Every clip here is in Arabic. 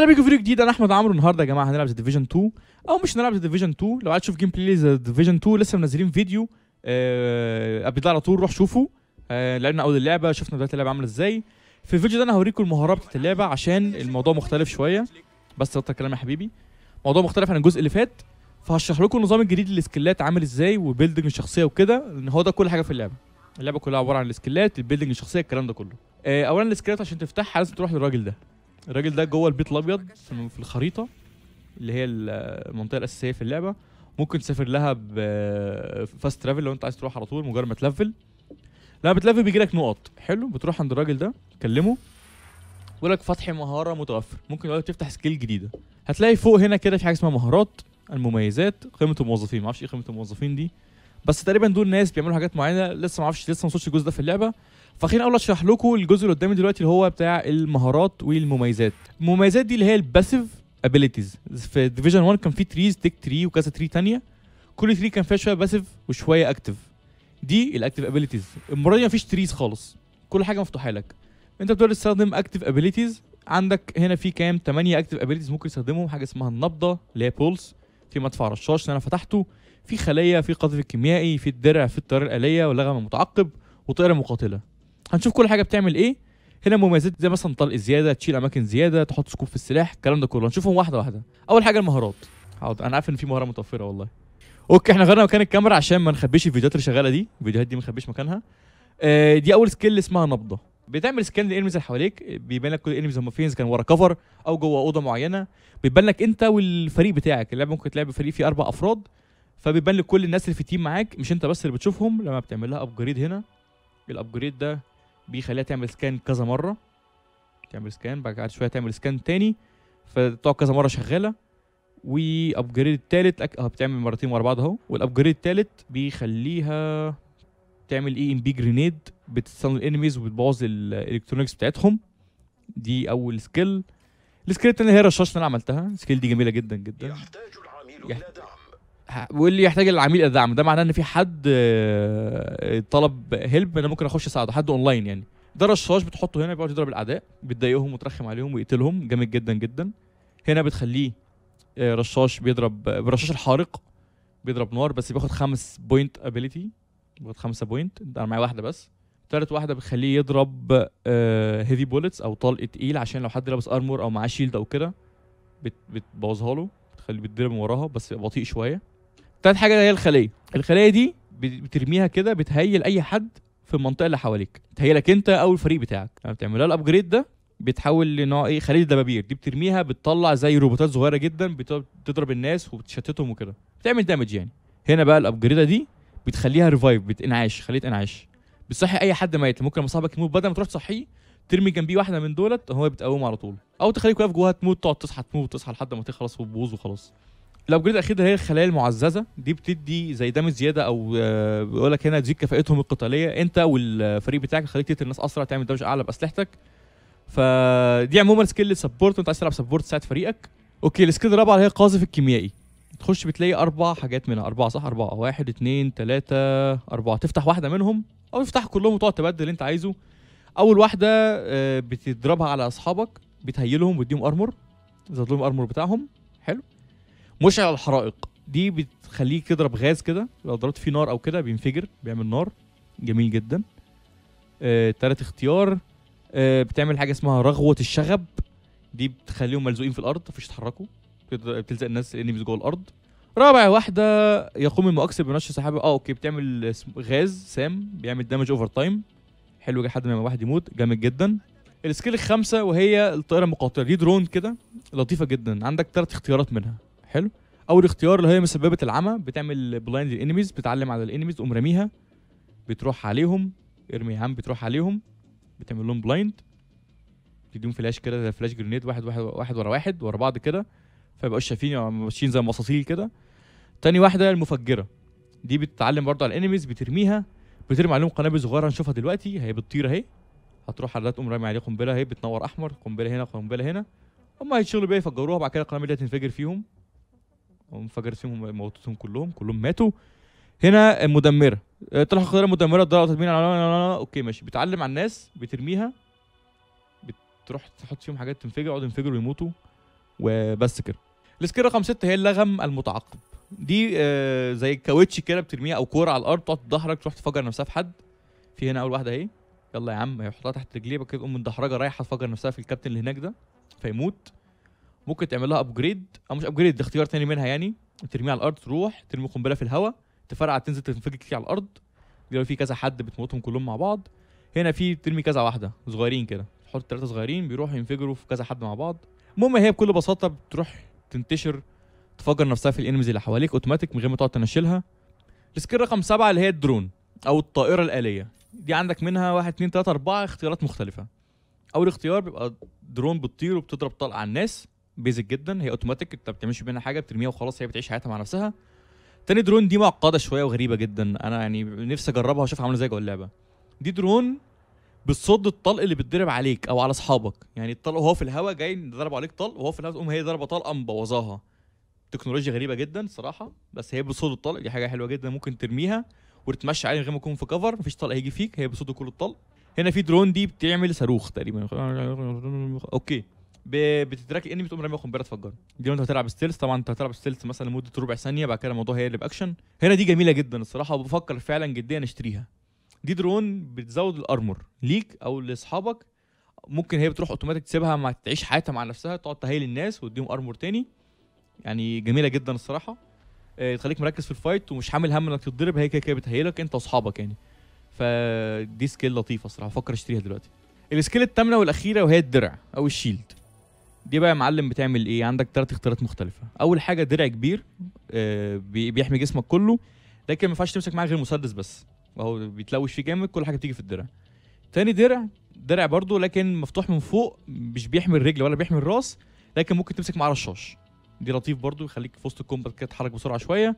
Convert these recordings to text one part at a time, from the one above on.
اهلا بيكم فيديو جديد انا احمد عمرو النهارده يا جماعه هنلعب ذا ديفيجن 2 او مش هنلعب ذا ديفيجن 2 لو عايز تشوف جيم بلاي ذا ديفيجن 2 لسه منزلين فيديو آه قبل ده على طول روح شوفه آه لعبنا اول اللعبه شفنا بدايه اللعبه عامله ازاي في الفيديو ده انا هوريكم المهاره بتاعت اللعبه عشان الموضوع مختلف شويه بس بطل كلام يا حبيبي موضوع مختلف عن الجزء اللي فات فهشرح لكم النظام الجديد للسكيلات عامل ازاي وبيلدنج الشخصيه وكده لان هو ده كل حاجه في اللعبه اللعبه كلها عباره عن السكلات البيلدنج الشخصيه الكلام ده كله آه، اولا السكلات عشان تفتحها لازم تروح للراجل ده الراجل ده جوه البيت الابيض في الخريطه اللي هي المنطقه الاساسيه في اللعبه ممكن تسافر لها بفاست ترافل لو انت عايز تروح على طول مجرد ما تلفل لما بتلفل بيجي لك نقط حلو بتروح عند الراجل ده تكلمه يقول لك فتح مهاره متوفر ممكن يقول لك تفتح سكيل جديده هتلاقي فوق هنا كده في حاجه اسمها مهارات المميزات قيمه الموظفين معرفش ايه قيمه الموظفين دي بس تقريبا دول ناس بيعملوا حاجات معينه لسه ما اعرفش لسه ما وصلتش الجزء ده في اللعبه فخليني اول اشرح لكم الجزء اللي قدامي دلوقتي اللي هو بتاع المهارات والمميزات المميزات دي اللي هي الباسيف ابيليتيز في ديفيجن 1 كان في تريز تيك تري وكذا تري ثانيه كل تري كان فيها شويه باسيف وشويه اكتف دي الاكتف ابيليتيز المره دي مفيش تريز خالص كل حاجه مفتوحه لك انت بتقدر تستخدم اكتف ابيليتيز عندك هنا في كام 8 اكتف ابيليتيز ممكن تستخدمهم حاجه اسمها النبضه اللي هي بولس في مدفع رشاش اللي انا فتحته في خليه في قذف كيميائي في الدرع في التيار الاليه واللغم المتعقب وطائره مقاتله هنشوف كل حاجه بتعمل ايه هنا مميزات زي مثلا طلق زياده تشيل اماكن زياده تحط سكوب في السلاح الكلام ده كله هنشوفهم واحده واحده اول حاجه المهارات حاضر انا عارف ان في مهاره متوفره والله اوكي احنا غيرنا مكان الكاميرا عشان ما نخبيش الفيديوهات اللي شغاله دي الفيديوهات دي ما نخبيش مكانها آه دي اول سكيل اسمها نبضه بتعمل سكان للانميز اللي حواليك بيبان لك كل الانميز هم فين كان ورا كفر او جوه اوضه معينه بيبان لك انت والفريق بتاعك اللعبه ممكن تلعب فريق فيه اربع افراد فبيبان لك كل الناس اللي في التيم معاك مش انت بس اللي بتشوفهم لما بتعمل لها ابجريد هنا الابجريد ده بيخليها تعمل سكان كذا مره تعمل سكان بعد شويه تعمل سكان تاني فتقعد كذا مره شغاله وابجريد التالت أك... اه بتعمل مرتين ورا بعض اهو والابجريد التالت بيخليها تعمل اي ام بي جرينيد بتستن الانميز وبتبوظ الالكترونكس بتاعتهم دي اول سكيل السكيل التانية هي الرشاش اللي انا عملتها السكيل دي جميله جدا جدا يحتاج العميل دعم واللي يحتاج العميل الدعم ده معناه ان في حد آه، طلب هيلب انا ممكن اخش اساعده حد اونلاين يعني ده رشاش بتحطه هنا بيقعد يضرب الاعداء بتضايقهم وترخم عليهم ويقتلهم جامد جدا جدا هنا بتخليه آه، رشاش بيضرب آه، رشاش الحارق بيضرب نار بس بياخد خمس بوينت ابيليتي بياخد خمسة بوينت انا معايا واحده بس تالت واحده بتخليه يضرب هيفي بولتس او طلق تقيل عشان لو حد لابس ارمور او معاه شيلد او كده بتبوظها له بتخليه بيتضرب من وراها بس بطيء شويه تالت حاجه هي الخليه الخليه دي بترميها كده بتهيل اي حد في المنطقه اللي حواليك تهيلك انت او الفريق بتاعك لما بتعملها الابجريد ده بتحول لنوع ايه خليه دبابير دي بترميها بتطلع زي روبوتات صغيره جدا بتضرب الناس وبتشتتهم وكده بتعمل دامج يعني هنا بقى الابجريده دي بتخليها ريفايف بتنعاش خليه انعاش بتصحي اي حد ميت ممكن لما صاحبك يموت بدل ما تروح تصحيه ترمي جنبيه واحده من دولت هو بتقومه على طول او تخليك واقف جواها تموت تقعد تصحى تموت تصحى لحد ما تخلص وتبوظ وخلاص الابجريد الاخير هي الخلايا المعززه دي بتدي زي دامج زياده او آه، بيقول لك هنا تزيد كفاءتهم القتاليه انت والفريق بتاعك خليك تقتل الناس اسرع تعمل دمج اعلى باسلحتك فدي عموما سكيل سبورت وانت عايز تلعب سبورت تساعد فريقك اوكي السكيل الرابعه هي قاذف الكيميائي تخش بتلاقي اربع حاجات منها اربعه صح اربعه واحد اثنين ثلاثه اربعه تفتح واحده منهم او تفتح كلهم وتقعد تبدل اللي انت عايزه اول واحده آه، بتضربها على اصحابك بتهيلهم وتديهم ارمور زود لهم بتاعهم حلو مشعل الحرائق دي بتخليك تضرب غاز كده لو ضربت فيه نار او كده بينفجر بيعمل نار جميل جدا آه، تالت اختيار آه، بتعمل حاجه اسمها رغوه الشغب دي بتخليهم ملزوقين في الارض مفيش يتحركوا بتلزق الناس اللي جوه الارض رابع واحده يقوم المؤكسر بنشر سحابه اه اوكي بتعمل غاز سام بيعمل دامج اوفر تايم حلو لحد ما واحد يموت جامد جدا السكيل الخامسه وهي الطائره المقاتله دي درون كده لطيفه جدا عندك ثلاث اختيارات منها حلو اول اختيار اللي هي مسببه العمى بتعمل بلايند الانيميز بتعلم على الانيميز تقوم راميها بتروح عليهم ارمي هام بتروح عليهم بتعمل لهم بلايند بتديهم فلاش كده زي فلاش جرينيد واحد واحد واحد ورا واحد ورا بعض كده فيبقوا شايفين ماشيين زي مصاصيل كده تاني واحده المفجره دي بتتعلم برضه على الانيميز بترميها بترمي عليهم قنابل صغيره هنشوفها دلوقتي هي بتطير اهي هتروح على ده تقوم رامي عليه قنبله اهي بتنور احمر قنبله هنا قنبله هنا هم هيتشغلوا بيها يفجروها بعد كده القنابل دي هتنفجر فيهم انفجرت فيهم موتتهم كلهم كلهم ماتوا هنا مدمره طلع قذاره مدمره ضربت تدمير على اوكي ماشي بتعلم على الناس بترميها بتروح تحط فيهم حاجات تنفجر يقعدوا ينفجروا ويموتوا وبس كده السكيل رقم 6 هي اللغم المتعاقب دي آه، زي كاوتش كده بترميها او كوره على الارض تقعد ظهرك تروح تفجر نفسها في حد في هنا اول واحده اهي يلا يا عم هيحطها تحت رجليه كده تقوم مدحرجه رايحه تفجر نفسها في الكابتن اللي هناك ده فيموت ممكن تعمل لها ابجريد او مش ابجريد ده اختيار تاني منها يعني ترميها على الارض تروح ترمي قنبله في الهواء تفرقع تنزل تنفجر كتير على الارض لو في كذا حد بتموتهم كلهم مع بعض هنا في ترمي كذا واحده صغيرين كده تحط ثلاثه صغيرين بيروحوا ينفجروا في كذا حد مع بعض المهم هي بكل بساطه بتروح تنتشر تفجر نفسها في الانميز اللي حواليك اوتوماتيك من غير ما تقعد تنشلها السكيل رقم سبعة اللي هي الدرون او الطائره الاليه دي عندك منها واحد اتنين تلاته اربعه اختيارات مختلفه اول اختيار بيبقى درون بتطير وبتضرب طلقه على الناس بيزك جدا هي اوتوماتيك انت ما بتعملش منها حاجه بترميها وخلاص هي بتعيش حياتها مع نفسها تاني درون دي معقده شويه وغريبه جدا انا يعني نفسي اجربها واشوفها عامله ازاي جوه اللعبه دي درون بتصد الطلق اللي بيتضرب عليك او على اصحابك يعني الطلق وهو في الهواء جاي ضربوا عليك طلق وهو في الهواء تقوم هي ضربه طلقه مبوظاها تكنولوجيا غريبه جدا صراحه بس هي بتصد الطلق دي حاجه حلوه جدا ممكن ترميها وتتمشى عليه من غير ما يكون في كفر مفيش طلق هيجي فيك هي بتصد كل الطلق هنا في درون دي بتعمل صاروخ تقريبا اوكي بتتراكي الانمي تقوم رامي قنبله تفجر دي لو انت هتلعب ستيلز طبعا انت هتلعب ستيلز مثلا لمده ربع ثانيه بعد كده الموضوع هيقلب اكشن هنا دي جميله جدا الصراحه وبفكر فعلا جديا اشتريها دي درون بتزود الارمور ليك او لاصحابك ممكن هي بتروح اوتوماتيك تسيبها ما تعيش حياتها مع نفسها تقعد تهيل الناس وتديهم ارمور تاني يعني جميله جدا الصراحه آه، تخليك مركز في الفايت ومش حامل هم انك تتضرب هي كده كده بتهيلك انت واصحابك يعني فدي سكيل لطيفه الصراحه بفكر اشتريها دلوقتي السكيل الثامنه والاخيره وهي الدرع او الشيلد دي بقى يا معلم بتعمل ايه عندك ثلاث اختيارات مختلفه اول حاجه درع كبير آه بيحمي جسمك كله لكن ما ينفعش تمسك معاه غير مسدس بس وهو بيتلوش فيه جامد كل حاجه بتيجي في الدرع تاني درع درع برضه لكن مفتوح من فوق مش بيحمي الرجل ولا بيحمي الراس لكن ممكن تمسك معاه رشاش دي لطيف برضه يخليك في وسط الكومبات كده تتحرك بسرعه شويه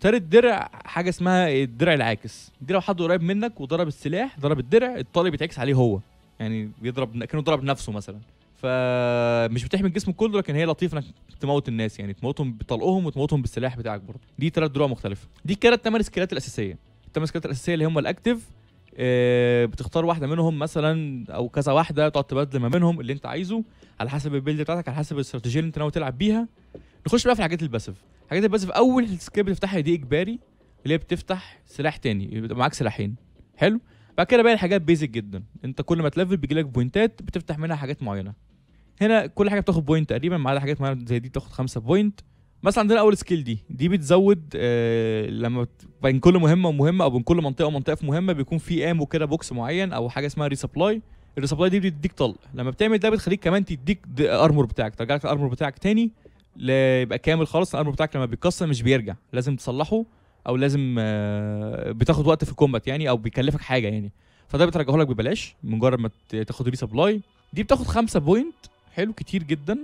تالت درع حاجه اسمها الدرع العاكس دي لو حد قريب منك وضرب السلاح ضرب الدرع الطالب بيتعكس عليه هو يعني بيضرب كانه ضرب نفسه مثلا فمش بتحمي الجسم كله لكن هي لطيفه انك تموت الناس يعني تموتهم بطلقهم وتموتهم بالسلاح بتاعك برضه دي ثلاث دروع مختلفه دي كانت ثمان سكيلات الاساسيه الثمان سكيلات الاساسيه اللي هم الاكتف آه بتختار واحده منهم مثلا او كذا واحده تقعد تبدل ما بينهم اللي انت عايزه على حسب البيلد بتاعتك على حسب الاستراتيجيه اللي انت ناوي تلعب بيها نخش بقى في الحاجات الباسف حاجات الباسف اول سكيل بتفتحها دي اجباري اللي هي بتفتح سلاح تاني يبقى معاك سلاحين حلو بعد كده بقى الحاجات بيزك جدا انت كل ما تلفل بيجيلك بوينتات بتفتح منها حاجات معينه هنا كل حاجه بتاخد بوينت تقريبا ما عدا حاجات معينه زي دي بتاخد 5 بوينت مثلا عندنا اول سكيل دي دي بتزود آه لما بين كل مهمه ومهمه او بين كل منطقه ومنطقه في مهمه بيكون في امو كده بوكس معين او حاجه اسمها ريسبلاي الريسبلاي دي بتديك طلق لما بتعمل ده بتخليك كمان تديك ارمور بتاعك ترجع لك الارمور بتاعك تاني يبقى كامل خالص الارمور بتاعك لما بيتكسر مش بيرجع لازم تصلحه او لازم آه بتاخد وقت في الكومبات يعني او بيكلفك حاجه يعني فده بترجعه لك ببلاش مجرد ما تاخد ريسبلاي دي بتاخد خمسة بوينت حلو كتير جدا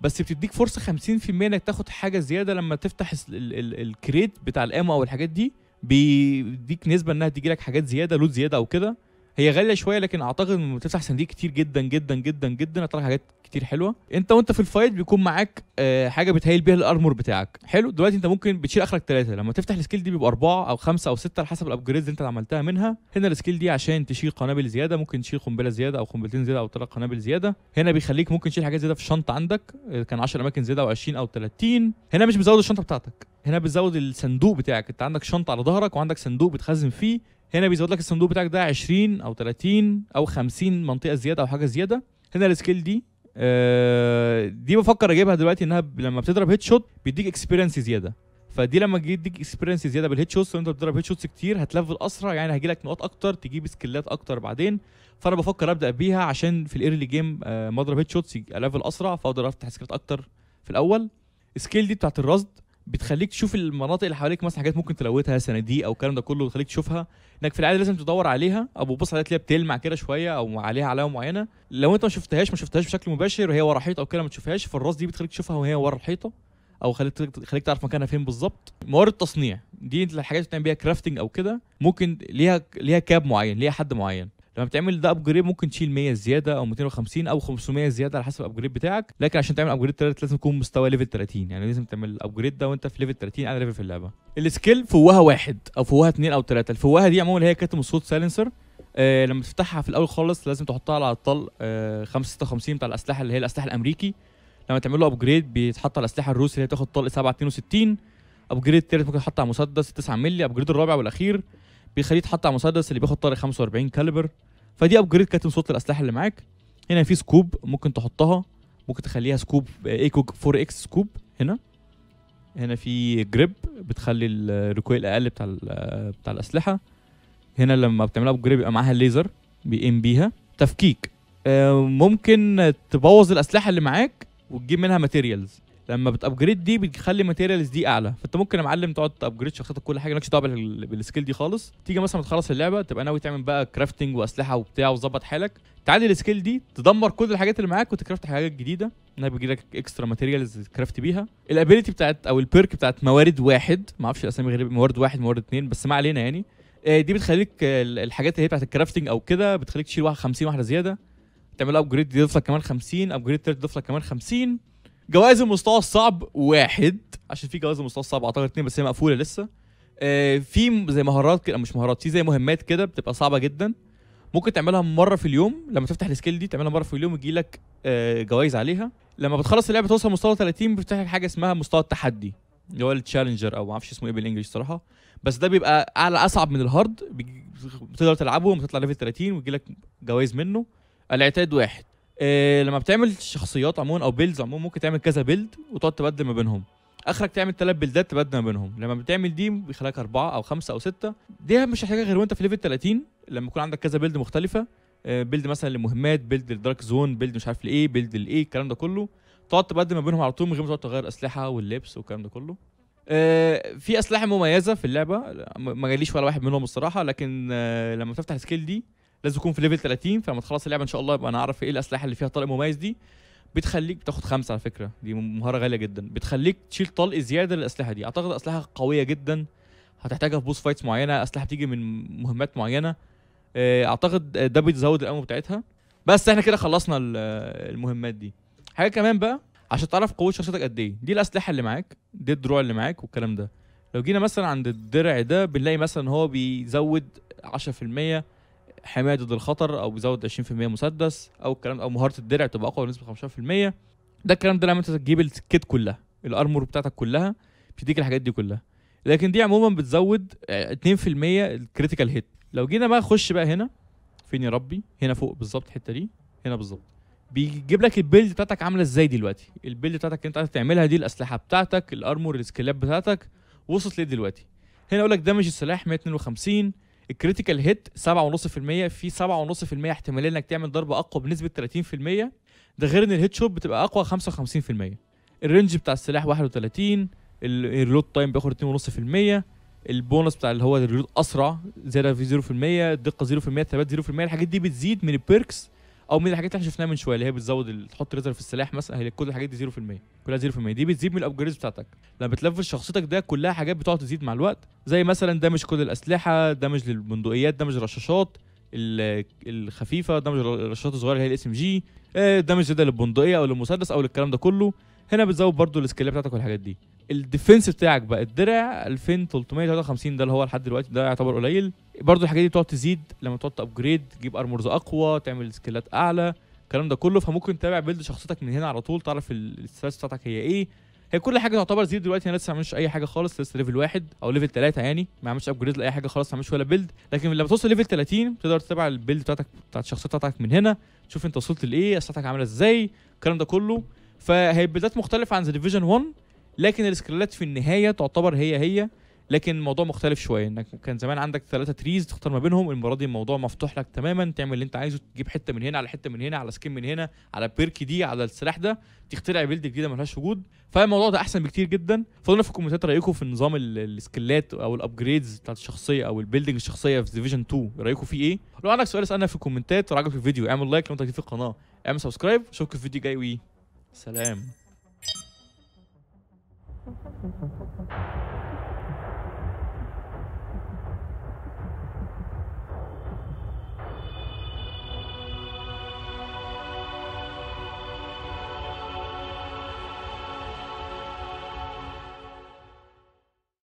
بس بتديك فرصه 50% انك تاخد حاجه زياده لما تفتح الكريت بتاع الامو او الحاجات دي بيديك نسبه انها تيجي لك حاجات زياده لود زياده او كده هي غاليه شويه لكن اعتقد انك تفتح صناديق كتير جدا جدا جدا جدا هتطلع حاجات كتير حلوه انت وانت في الفايت بيكون معاك آه، حاجه بتهيل بيها الارمور بتاعك حلو دلوقتي انت ممكن بتشيل اخرك ثلاثه لما تفتح السكيل دي بيبقى اربعه او خمسه او سته على حسب الابجريدز اللي انت عملتها منها هنا السكيل دي عشان تشيل قنابل زياده ممكن تشيل قنبله زياده او قنبلتين زياده او ثلاث قنابل زياده هنا بيخليك ممكن تشيل حاجات زياده في الشنطه عندك آه، كان 10 اماكن زياده او 20 او 30 هنا مش بتزود الشنطه بتاعتك هنا بتزود الصندوق بتاعك انت عندك شنطه على ظهرك وعندك صندوق بتخزن فيه هنا بيزود لك الصندوق بتاعك ده 20 او 30 او 50 منطقه زياده او حاجه زياده هنا السكيل دي آه، دي بفكر اجيبها دلوقتي انها لما بتضرب هيد شوت بيديك اكسبيرينس زياده فدي لما تجي تديك اكسبيرينس زياده بالهيد شوتس وانت بتضرب هيد شوتس كتير هتلفل اسرع يعني هيجي لك نقاط اكتر تجيب سكيلات اكتر بعدين فانا بفكر ابدا بيها عشان في الايرلي آه، جيم ما اضرب هيد شوتس الفل اسرع فاقدر افتح سكيلات اكتر في الاول السكيل دي بتاعت الرصد بتخليك تشوف المناطق اللي حواليك مثلا حاجات ممكن تلوتها صناديق او الكلام ده كله بتخليك تشوفها انك في العاده لازم تدور عليها او بتبص عليها تلاقيها بتلمع كده شويه او عليها علامه معينه لو انت ما شفتهاش ما شفتهاش بشكل مباشر وهي ورا حيطه او كده ما تشوفهاش فالراس دي بتخليك تشوفها وهي ورا الحيطه او خليك خليك تعرف مكانها فين بالظبط موارد التصنيع دي الحاجات اللي بتعمل بيها كرافتنج او كده ممكن ليها ليها كاب معين ليها حد معين لما بتعمل ده ابجريد ممكن تشيل 100 زياده او 250 او 500 زياده على حسب الابجريد بتاعك لكن عشان تعمل ابجريد تالت لازم تكون مستوى ليفل 30 يعني لازم تعمل الابجريد ده وانت في ليفل 30 اعلى ليفل في اللعبه السكيل فوهه واحد او فوهه اثنين او ثلاثه الفوهه دي عموما هي كاتم الصوت سايلنسر آه لما تفتحها في الاول خالص لازم تحطها على الطل آه 556 بتاع الاسلحه اللي هي الاسلحه الامريكي لما تعمل له ابجريد بيتحط على الاسلحه الروسي اللي هي تاخد طلق 7 62 ابجريد تالت ممكن تحط على مسدس 9 مللي ابجريد الرابع والاخير بيخليه يتحط على مسدس اللي بياخد طاري 45 كاليبر فدي ابجريد كاتم صوت الاسلحه اللي معاك هنا في سكوب ممكن تحطها ممكن تخليها سكوب ايكو 4 اكس سكوب هنا هنا في جريب بتخلي الريكويل اقل بتاع آه، بتاع الاسلحه هنا لما بتعملها بجريب يبقى معاها الليزر بيقيم بيها تفكيك آه، ممكن تبوظ الاسلحه اللي معاك وتجيب منها ماتيريالز لما بتابجريد دي بتخلي ماتيريالز دي اعلى فانت ممكن يا معلم تقعد تابجريد شخصيتك كل حاجه مالكش دعوه بالسكيل دي خالص تيجي مثلا تخلص اللعبه تبقى ناوي تعمل بقى كرافتنج واسلحه وبتاع وظبط حالك تعلي السكيل دي تدمر كل الحاجات اللي معاك وتكرافت حاجات جديده انها بيجي لك اكسترا ماتيريالز كرافت بيها الابيلتي بتاعت او البيرك بتاعت موارد واحد ما اعرفش الاسامي غريبه موارد واحد موارد اثنين بس ما علينا يعني آه، دي بتخليك الحاجات اللي هي بتاعت الكرافتنج او كده بتخليك تشيل 50 واحده زياده تعمل ابجريد يضيف لك كمان 50 ابجريد تضيف لك كمان 50 جوائز المستوى الصعب واحد عشان في جوائز المستوى الصعب اعتقد اثنين بس هي مقفوله لسه آه في زي مهارات كده مش مهارات في زي مهمات كده بتبقى صعبه جدا ممكن تعملها مره في اليوم لما تفتح السكيل دي تعملها مره في اليوم يجي لك آه جوائز عليها لما بتخلص اللعبه توصل مستوى 30 بتفتح لك حاجه اسمها مستوى التحدي اللي هو التشالنجر او ما اعرفش اسمه ايه بالانجلش صراحه بس ده بيبقى اعلى اصعب من الهارد بتقدر تلعبه وتطلع ليفل 30 ويجي لك جوائز منه الاعتاد واحد إيه لما بتعمل شخصيات عموما او بيلدز عموما ممكن تعمل كذا بيلد وتقعد تبدل ما بينهم اخرك تعمل ثلاث بيلدات تبدل ما بينهم لما بتعمل دي بيخليك اربعه او خمسه او سته دي مش هتحتاجها غير وانت في ليفل 30 لما يكون عندك كذا بيلد مختلفه بيلد آه، مثلا لمهمات بيلد للدارك زون بيلد مش عارف لايه بيلد لايه الكلام ده كله تقعد تبدل ما بينهم على طول من غير ما تقعد تغير اسلحه واللبس والكلام ده كله آه، في اسلحه مميزه في اللعبه ما جاليش ولا واحد منهم الصراحه لكن آه، لما تفتح سكيل دي لازم يكون في ليفل 30 فلما تخلص اللعبه ان شاء الله يبقى انا اعرف ايه الاسلحه اللي فيها طلق مميز دي بتخليك بتاخد خمسه على فكره دي مهاره غاليه جدا بتخليك تشيل طلق زياده للاسلحه دي اعتقد اسلحه قويه جدا هتحتاجها في بوس فايتس معينه اسلحه بتيجي من مهمات معينه آه، اعتقد ده بيزود القوه بتاعتها بس احنا كده خلصنا المهمات دي حاجه كمان بقى عشان تعرف قوه شخصيتك قد ايه دي الاسلحه اللي معاك دي الدروع اللي معاك والكلام ده لو جينا مثلا عند الدرع ده بنلاقي مثلا هو بيزود 10% حمايه ضد الخطر او بيزود 20% مسدس او الكلام او مهاره الدرع تبقى اقوى بنسبه 15% ده الكلام ده لما انت تجيب السكيت كلها الارمور بتاعتك كلها بتديك الحاجات دي كلها لكن دي عموما بتزود 2% الكريتيكال هيت لو جينا بقى نخش بقى هنا فين يا ربي هنا فوق بالظبط الحته دي هنا بالظبط بيجيب لك البيلد بتاعتك عامله ازاي دلوقتي البيلد بتاعتك انت عايز تعملها دي الاسلحه بتاعتك الارمور السكيلات بتاعتك وصلت ليه دلوقتي هنا اقول لك دامج السلاح 152 الكريتيكال هيت 7.5% في 7.5% احتماليه انك تعمل ضربه اقوى بنسبه 30% ده غير ان الهيد شوت بتبقى اقوى 55% الرينج بتاع السلاح 31 الريلود تايم بياخد 2.5% البونص بتاع اللي هو الريلود اسرع زياده في 0% الدقه 0% الثبات 0% الحاجات دي بتزيد من البيركس او من الحاجات اللي احنا شفناها من شويه اللي هي بتزود تحط ليزر في السلاح مثلا هي كل الحاجات دي 0% كلها 0% دي بتزيد من الابجريدز بتاعتك لما بتلفل شخصيتك ده كلها حاجات بتقعد تزيد مع الوقت زي مثلا دامج كل الاسلحه دامج للبندقيات دامج رشاشات الخفيفه دامج الرشاشات الصغيره اللي هي الاس ام جي دامج زياده للبندقيه او للمسدس او للكلام ده كله هنا بتزود برضو السكيلات بتاعتك والحاجات دي الديفنس بتاعك بقى الدرع 2353 ده اللي هو لحد دلوقتي ده يعتبر قليل برضو الحاجات دي بتقعد تزيد لما تقعد تابجريد تجيب ارمورز اقوى تعمل سكيلات اعلى الكلام ده كله فممكن تتابع بيلد شخصيتك من هنا على طول تعرف الستاتس بتاعتك هي ايه هي كل حاجه تعتبر زيد دلوقتي انا يعني لسه ما عملتش اي حاجه خالص لسه ليفل واحد او ليفل ثلاثه يعني ما عملتش ابجريد لاي حاجه خالص ما عملتش ولا بيلد لكن لما توصل ليفل 30 تقدر تتابع البيلد بتاعتك بتاعت الشخصيه بتاعتك من هنا تشوف انت وصلت لايه اسلحتك عامله ازاي الكلام ده كله فهي بيلدات مختلفه عن ذا ديفيجن 1 لكن السكريلات في النهايه تعتبر هي هي لكن الموضوع مختلف شويه انك كان زمان عندك ثلاثة تريز تختار ما بينهم المره دي الموضوع مفتوح لك تماما تعمل اللي انت عايزه تجيب حته من هنا على حته من هنا على سكين من هنا على بيرك دي على السلاح ده تخترع بيلد جديده ملهاش وجود فالموضوع ده احسن بكتير جدا فضلنا في الكومنتات رايكم في نظام السكيلات او الابجريدز بتاعت الشخصيه او البيلدنج الشخصيه في ديفيجن 2 رايكم فيه ايه لو عندك سؤال اسالنا في الكومنتات لو عجبك الفيديو اعمل لايك لو انت في القناه اعمل سبسكرايب اشوفك في الفيديو الجاي وي سلام フフフフ。